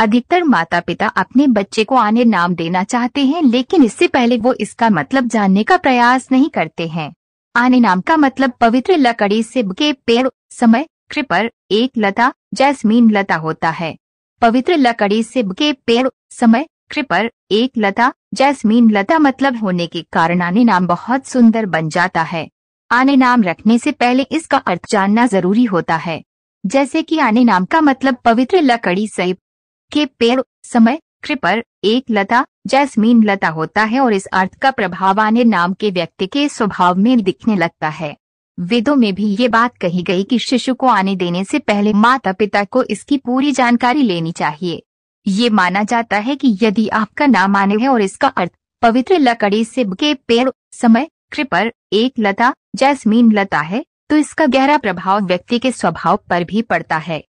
अधिकतर माता पिता अपने बच्चे को आने नाम देना चाहते हैं लेकिन इससे पहले वो इसका मतलब जानने का प्रयास नहीं करते हैं आने नाम का मतलब पवित्र लकड़ी से के पेड़ समय कृपर एक लता जैस्मीन लता होता है पवित्र लकड़ी से के पेड़ समय कृपर एक लता जैस्मीन लता मतलब होने के कारण आने नाम बहुत सुंदर बन जाता है आने नाम रखने से पहले इसका अर्थ जानना जरूरी होता है जैसे कि आने नाम का मतलब पवित्र लकड़ी सहित के पेड़ समय क्रिपर एक लता जैस्मीन लता होता है और इस अर्थ का प्रभाव आने नाम के व्यक्ति के स्वभाव में दिखने लगता है वेदों में भी ये बात कही गई कि शिशु को आने देने से पहले माता पिता को इसकी पूरी जानकारी लेनी चाहिए ये माना जाता है कि यदि आपका नाम आने है और इसका अर्थ पवित्र लकड़ी से के पेड़ समय क्रिपर एक लता जैस्मीन लता है तो इसका गहरा प्रभाव व्यक्ति के स्वभाव पर भी पड़ता है